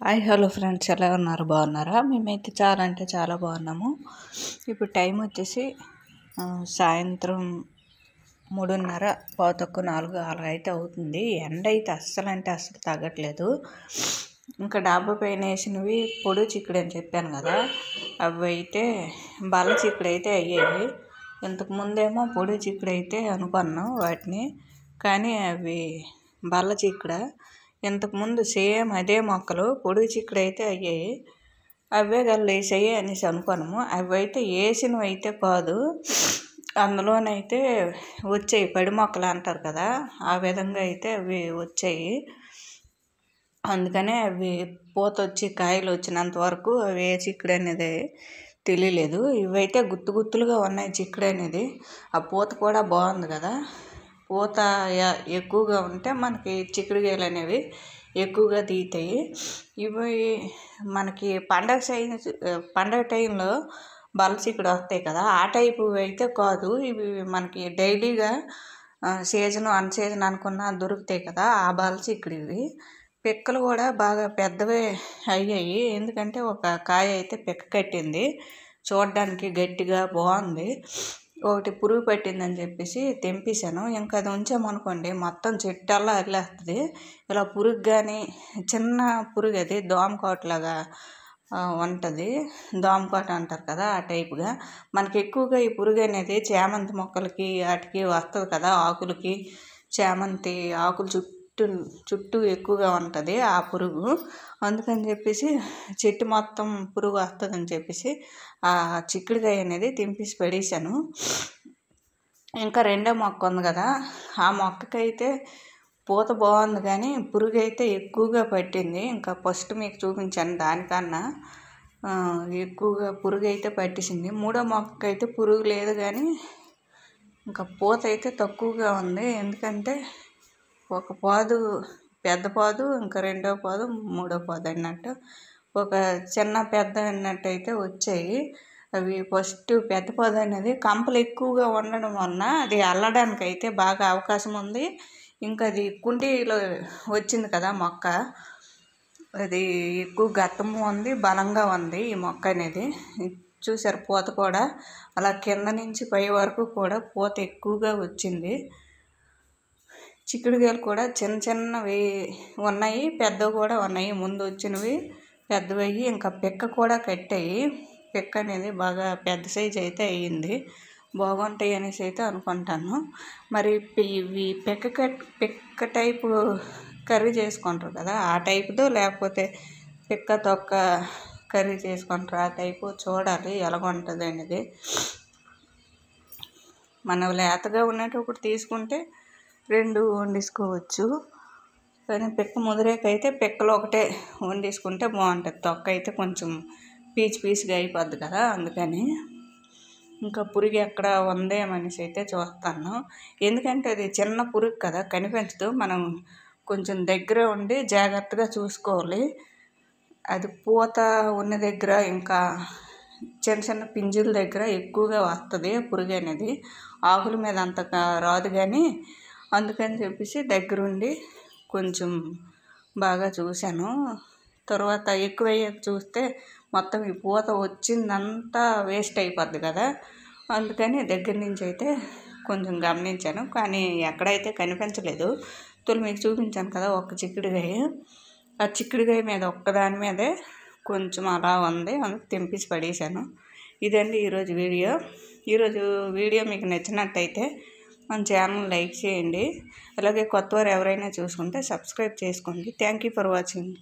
hi hello friends ఎలా ఉన్నారు బాగున్నారా మేమైతే చాలా అంటే చాలా బాగున్నాము ఇప్పుడు టైం వచ్చేసి సాయంత్రం మూడున్నర పావు తక్కువ నాలుగు అలా అయితే అవుతుంది ఎండ అయితే అస్సలు అంటే అస్సలు తగ్గట్లేదు ఇంకా డాబా పైన వేసినవి పొడి చిక్కుడు అని చెప్పాను కదా అవి అయితే బల చిక్కుడు అయితే అయ్యాయి ఇంతకుముందేమో పొడి చిక్కుడు అయితే అనుకున్నాం వాటిని కానీ అవి బల్ల చిక్కుడ ఇంతకుముందు సేమ్ అదే మొక్కలు పొడుగు చిక్కుడైతే అయ్యాయి అవే గల్లేసాయి అనేసి అనుకోను అవి అయితే వేసినవి అయితే కాదు అందులోనైతే వచ్చాయి పడి మొక్కలు అంటారు కదా ఆ విధంగా అయితే అవి వచ్చాయి అందుకనే అవి పూత వచ్చి కాయలు వచ్చినంత వరకు అవి ఏ చిక్కుడు అనేది తెలియలేదు ఇవైతే గుత్తు గుత్తులుగా ఉన్నాయి చిక్కుడు అనేది ఆ పూత కూడా బాగుంది కదా పూత ఎక్కువగా ఉంటే మనకి చిక్కుడుగాయలు అనేవి ఎక్కువగా తీతాయి ఇవి మనకి పండగ సైజు పండగ టైంలో బలచిక్కుడు వస్తాయి కదా ఆ టైపు అయితే కాదు ఇవి మనకి డైలీగా సీజన్ అన్ సీజన్ అనుకున్నా దొరుకుతాయి కదా ఆ బలచిక్కుడు ఇవి పిక్కలు కూడా బాగా పెద్దవే అయ్యాయి ఎందుకంటే ఒక కాయ అయితే పిక్క కట్టింది చూడడానికి గట్టిగా బాగుంది ఒకటి పురుగు పట్టిందని చెప్పేసి తెంపేశాను ఇంకా అది ఉంచామనుకోండి మొత్తం చెట్టల్లా వదిలేస్తుంది ఇలా పురుగు కానీ చిన్న పురుగు అది దోమకోటలాగా ఉంటుంది దోమకోట అంటారు కదా ఆ టైపుగా మనకి ఎక్కువగా ఈ పురుగు అనేది చేమంతి మొక్కలకి వాటికి వస్తుంది కదా ఆకులకి చేమంతి ఆకులు చుట్టూ చెట్టు చుట్టూ ఎక్కువగా ఉంటుంది ఆ పురుగు అందుకని చెప్పేసి చెట్టు మొత్తం పురుగు వస్తుందని చెప్పేసి ఆ చిక్కుడుకాయ అనేది తింపేసి పడేశాను ఇంకా రెండో మొక్క ఉంది కదా ఆ మొక్కకైతే పూత బాగుంది కానీ పురుగు అయితే ఎక్కువగా పట్టింది ఇంకా ఫస్ట్ మీకు చూపించాను దానికన్నా ఎక్కువగా పురుగు అయితే పట్టేసింది మూడో మొక్కకైతే అయితే పురుగు లేదు కానీ ఇంకా పూత అయితే తక్కువగా ఉంది ఎందుకంటే ఒక పాదు పెద్ద పాదు ఇంకా రెండో పాదు మూడో పాదు అన్నట్టు ఒక చిన్న పెద్ద అన్నట్టు అయితే వచ్చాయి అవి ఫస్ట్ పెద్ద పొద అనేది కంపలు ఎక్కువగా ఉండడం వలన అది అల్లడానికి అయితే బాగా అవకాశం ఉంది ఇంకా అది కుండీలో వచ్చింది కదా మొక్క అది ఎక్కువ గతము ఉంది బలంగా ఉంది ఈ మొక్క అనేది చూసారు పూత కూడా అలా కింద నుంచి పై వరకు కూడా పూత ఎక్కువగా వచ్చింది చిక్కుడుకాయలు కూడా చిన్న చిన్నవి ఉన్నాయి పెద్దవి కూడా ఉన్నాయి ముందు వచ్చినవి పెద్దవి ఇంకా పిక్క కూడా కట్టాయి పిక్క అనేది బాగా పెద్ద సైజ్ అయితే అయ్యింది బాగుంటాయి అనేసి అయితే అనుకుంటాను మరి ఇవి పిక్క కట్ పిక్క టైపు కర్రీ చేసుకుంటారు కదా ఆ టైప్తో లేకపోతే పిక్క తొక్క కర్రీ చేసుకుంటారు ఆ టైపు చూడాలి ఉంటుంది అనేది మనం లేతగా ఉన్నట్టు ఒకటి తీసుకుంటే రెండు వండేసుకోవచ్చు కానీ పిక్క ముదిరేకైతే పిక్కలు ఒకటే వండేసుకుంటే బాగుంటుంది తొక్క అయితే కొంచెం పీచు పీచుగా అయిపోద్ది కదా అందుకని ఇంకా పురుగు ఎక్కడ ఉందే మనిషి అయితే చూస్తాను ఎందుకంటే అది చిన్న పురుగు కదా కనిపించదు మనం కొంచెం దగ్గర ఉండి జాగ్రత్తగా చూసుకోవాలి అది పూత ఉన్న దగ్గర ఇంకా చిన్న చిన్న పింజుల దగ్గర ఎక్కువగా వస్తుంది పురుగు అనేది ఆకుల మీద అంత రాదు కానీ అందుకని చెప్పేసి దగ్గరుండి కొంచెం బాగా చూశాను తర్వాత ఎక్కువ చూస్తే మొత్తం ఈ పూత వచ్చిందంతా వేస్ట్ అయిపోద్ది కదా అందుకని దగ్గర నుంచి అయితే కొంచెం గమనించాను కానీ ఎక్కడైతే కనిపించలేదు తొలి మీకు చూపించాను కదా ఒక చిక్కుడుగాయ ఆ చిక్కుడుగాయ మీద ఒక్కదాని మీదే కొంచెం అలా ఉంది అందుకు తెంపించి పడేశాను ఇదండి ఈరోజు వీడియో ఈరోజు వీడియో మీకు నచ్చినట్టయితే మన ఛానల్ లైక్ చేయండి అలాగే కొత్తవారు ఎవరైనా చూసుకుంటే సబ్స్క్రైబ్ చేసుకోండి థ్యాంక్ యూ ఫర్ వాచింగ్